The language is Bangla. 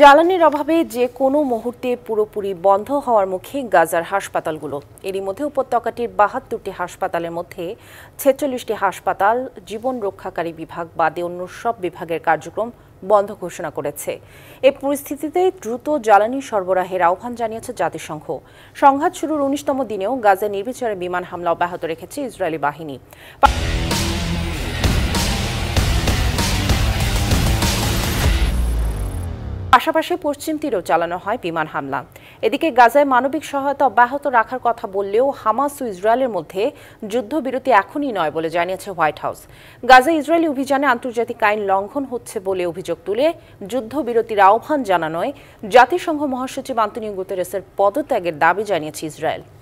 জ্বালানির অভাবে যে কোনো মুহূর্তে পুরোপুরি বন্ধ হওয়ার মুখে গাজার হাসপাতালগুলো এরই মধ্যে উপত্যকাটির বাহাত্তরটি হাসপাতালের মধ্যে ছেচল্লিশটি হাসপাতাল জীবন রক্ষাকারী বিভাগ বাদে অন্য সব বিভাগের কার্যক্রম বন্ধ ঘোষণা করেছে এ পরিস্থিতিতে দ্রুত জ্বালানি সরবরাহের আহ্বান জানিয়েছে জাতিসংঘ সংঘাত শুরুর উনিশতম দিনেও গাজা নির্বিচারে বিমান হামলা অব্যাহত রেখেছে ইসরায়েলি বাহিনী পাশাপাশি পশ্চিম তীরেও চালানো হয় বিমান হামলা এদিকে গাজায় মানবিক সহায়তা অব্যাহত রাখার কথা বললেও হামাস ও ইসরায়েলের মধ্যে যুদ্ধবিরতি এখনই নয় বলে জানিয়েছে হোয়াইট হাউস গাজায় ইসরায়েলি অভিযানে আন্তর্জাতিক আইন লঙ্ঘন হচ্ছে বলে অভিযোগ তুলে যুদ্ধবিরতির আহ্বান জানানোয় জাতিসংঘ মহাসচিব আন্তনীয় গুতেরেসের পদত্যাগের দাবি জানিয়েছে ইসরায়েল